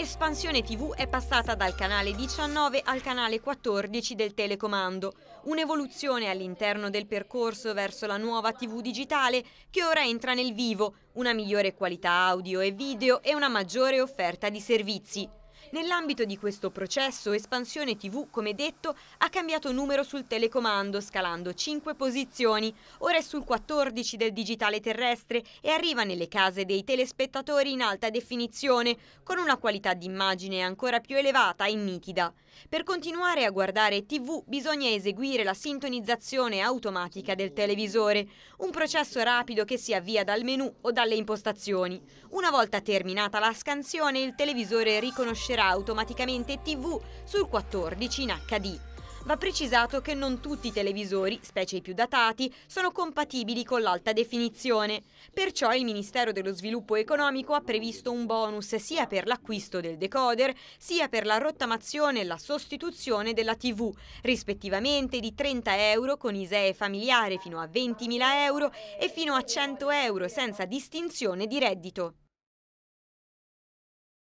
Espansione TV è passata dal canale 19 al canale 14 del telecomando, un'evoluzione all'interno del percorso verso la nuova TV digitale che ora entra nel vivo, una migliore qualità audio e video e una maggiore offerta di servizi. Nell'ambito di questo processo, Espansione TV, come detto, ha cambiato numero sul telecomando, scalando 5 posizioni. Ora è sul 14 del digitale terrestre e arriva nelle case dei telespettatori in alta definizione, con una qualità d'immagine ancora più elevata e nitida. Per continuare a guardare TV bisogna eseguire la sintonizzazione automatica del televisore, un processo rapido che si avvia dal menu o dalle impostazioni. Una volta terminata la scansione, il televisore riconosce riconoscerà automaticamente TV sul 14 in HD. Va precisato che non tutti i televisori, specie i più datati, sono compatibili con l'alta definizione. Perciò il Ministero dello Sviluppo Economico ha previsto un bonus sia per l'acquisto del decoder, sia per la rottamazione e la sostituzione della TV, rispettivamente di 30 euro con ISEE familiare fino a 20.000 euro e fino a 100 euro senza distinzione di reddito.